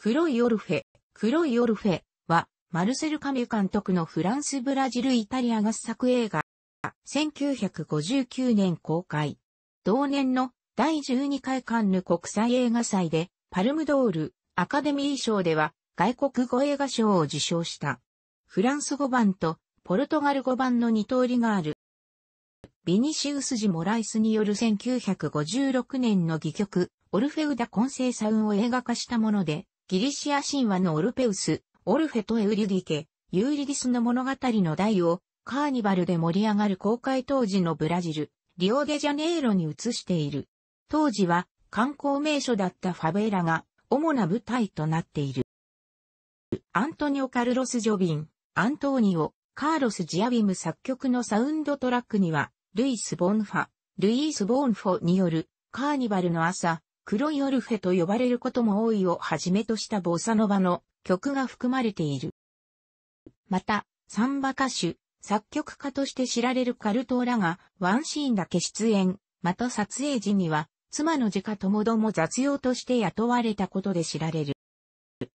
黒いオルフェ、黒いオルフェは、マルセル・カミュ監督のフランス・ブラジル・イタリア合作映画。1959年公開。同年の第12回カンヌ国際映画祭で、パルムドール、アカデミー賞では、外国語映画賞を受賞した。フランス語版と、ポルトガル語版の二通りがある。ビニシウス・ジ・モライスによる1956年の戯曲、オルフェウダ・コンセイサウンを映画化したもので、ギリシア神話のオルペウス、オルフェとエウリュディケ、ユーリディスの物語の題をカーニバルで盛り上がる公開当時のブラジル、リオデジャネイロに移している。当時は観光名所だったファベーラが主な舞台となっている。アントニオ・カルロス・ジョビン、アントーニオ、カーロス・ジアビム作曲のサウンドトラックには、ルイス・ボンファ、ルイース・ボンフォによるカーニバルの朝、黒いオルフェと呼ばれることも多いをはじめとしたボサノバの曲が含まれている。また、サンバ歌手、作曲家として知られるカルトーラがワンシーンだけ出演、また撮影時には妻の自家ともども雑用として雇われたことで知られる。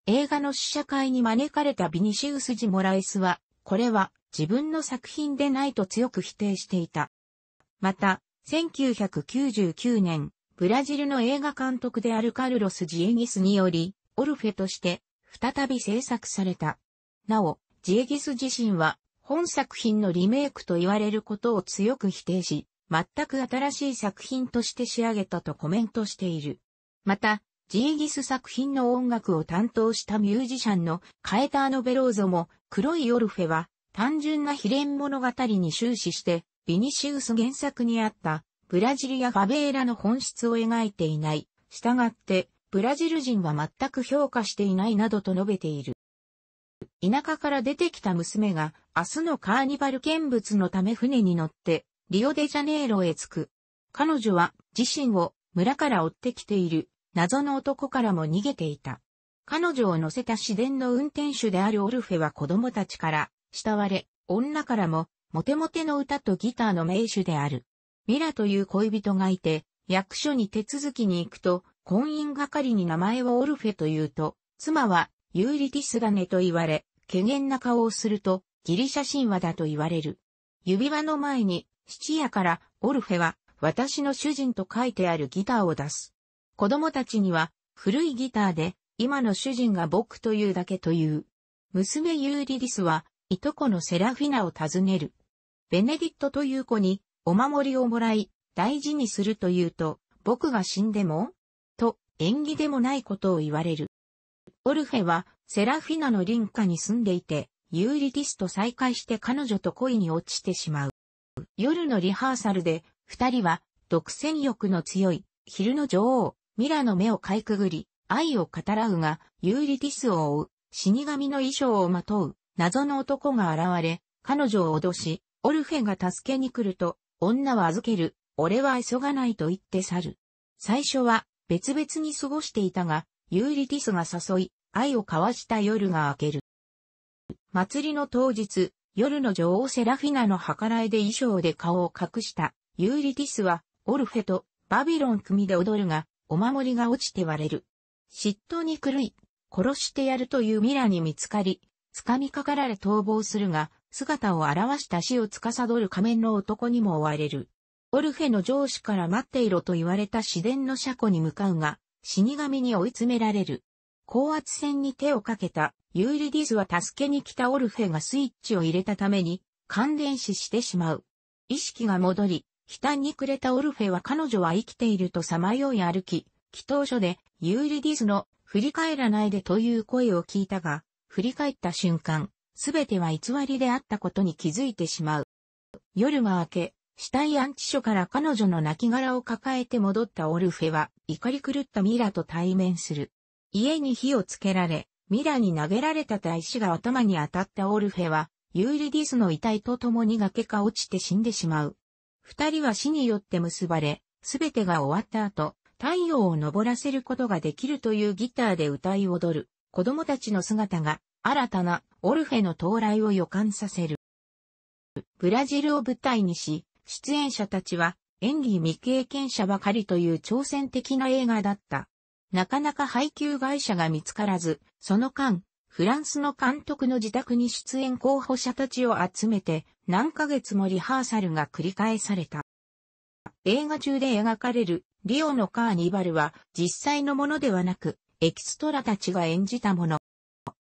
映画の試写会に招かれたビニシウス・ジ・モラエスは、これは自分の作品でないと強く否定していた。また、1999年、ブラジルの映画監督であるカルロス・ジエギスにより、オルフェとして再び制作された。なお、ジエギス自身は本作品のリメイクと言われることを強く否定し、全く新しい作品として仕上げたとコメントしている。また、ジエギス作品の音楽を担当したミュージシャンのカエターノ・ベローゾも、黒いオルフェは単純な秘伝物語に終始して、ビニシウス原作にあったブラジルやファベーラの本質を描いていない。したがって、ブラジル人は全く評価していないなどと述べている。田舎から出てきた娘が明日のカーニバル見物のため船に乗ってリオデジャネイロへ着く。彼女は自身を村から追ってきている謎の男からも逃げていた。彼女を乗せた自然の運転手であるオルフェは子供たちから慕われ、女からもモテモテの歌とギターの名手である。ミラという恋人がいて、役所に手続きに行くと、婚姻係に名前をオルフェと言うと、妻はユーリティスだねと言われ、怪念な顔をすると、ギリシャ神話だと言われる。指輪の前に、質屋から、オルフェは、私の主人と書いてあるギターを出す。子供たちには、古いギターで、今の主人が僕というだけという。娘ユーリィスは、いとこのセラフィナを訪ねる。ベネディットという子に、お守りをもらい、大事にするというと、僕が死んでもと、縁起でもないことを言われる。オルフェは、セラフィナの林家に住んでいて、ユーリティスと再会して彼女と恋に落ちてしまう。夜のリハーサルで、二人は、独占欲の強い、昼の女王、ミラの目をかいくぐり、愛を語らうが、ユーリティスを追う、死神の衣装をまとう、謎の男が現れ、彼女を脅し、オルフェが助けに来ると、女は預ける、俺は急がないと言って去る。最初は別々に過ごしていたが、ユーリティスが誘い、愛を交わした夜が明ける。祭りの当日、夜の女王セラフィナの計らいで衣装で顔を隠したユーリティスは、オルフェとバビロン組で踊るが、お守りが落ちて割れる。嫉妬に狂い、殺してやるというミラに見つかり、掴みかかられ逃亡するが、姿を現した死を司る仮面の男にも追われる。オルフェの上司から待っていろと言われた自然の車庫に向かうが、死神に追い詰められる。高圧線に手をかけたユーリディスは助けに来たオルフェがスイッチを入れたために感電死してしまう。意識が戻り、悲嘆に暮れたオルフェは彼女は生きているとさまよい歩き、祈祷所でユーリディスの振り返らないでという声を聞いたが、振り返った瞬間、すべては偽りであったことに気づいてしまう。夜が明け、死体安置所から彼女の亡骸を抱えて戻ったオルフェは、怒り狂ったミラと対面する。家に火をつけられ、ミラに投げられた大石が頭に当たったオルフェは、ユーリディスの遺体と共に崖か落ちて死んでしまう。二人は死によって結ばれ、すべてが終わった後、太陽を昇らせることができるというギターで歌い踊る、子供たちの姿が、新たなオルフェの到来を予感させる。ブラジルを舞台にし、出演者たちは演技未経験者ばかりという挑戦的な映画だった。なかなか配給会社が見つからず、その間、フランスの監督の自宅に出演候補者たちを集めて何ヶ月もリハーサルが繰り返された。映画中で描かれるリオのカーニバルは実際のものではなくエキストラたちが演じたもの。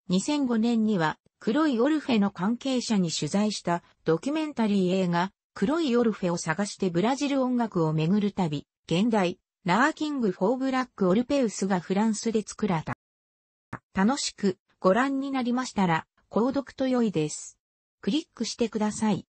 2005年には黒いオルフェの関係者に取材したドキュメンタリー映画黒いオルフェを探してブラジル音楽を巡る旅、現代、ラーキング・フォー・ブラック・オルペウスがフランスで作られた。楽しくご覧になりましたら、購読と良いです。クリックしてください。